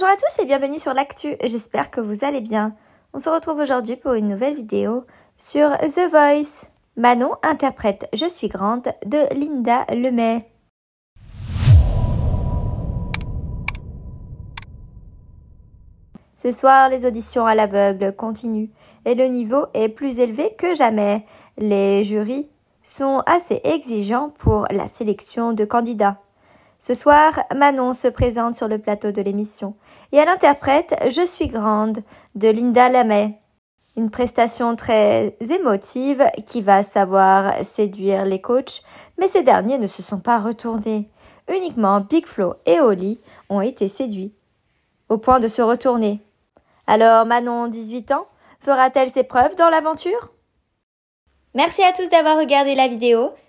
Bonjour à tous et bienvenue sur l'actu, j'espère que vous allez bien. On se retrouve aujourd'hui pour une nouvelle vidéo sur The Voice. Manon interprète Je suis grande de Linda Lemay. Ce soir, les auditions à l'aveugle continuent et le niveau est plus élevé que jamais. Les jurys sont assez exigeants pour la sélection de candidats. Ce soir, Manon se présente sur le plateau de l'émission et elle interprète Je suis grande de Linda Lamay. Une prestation très émotive qui va savoir séduire les coachs, mais ces derniers ne se sont pas retournés. Uniquement Big Flo et Oli ont été séduits, au point de se retourner. Alors Manon, 18 ans, fera-t-elle ses preuves dans l'aventure Merci à tous d'avoir regardé la vidéo.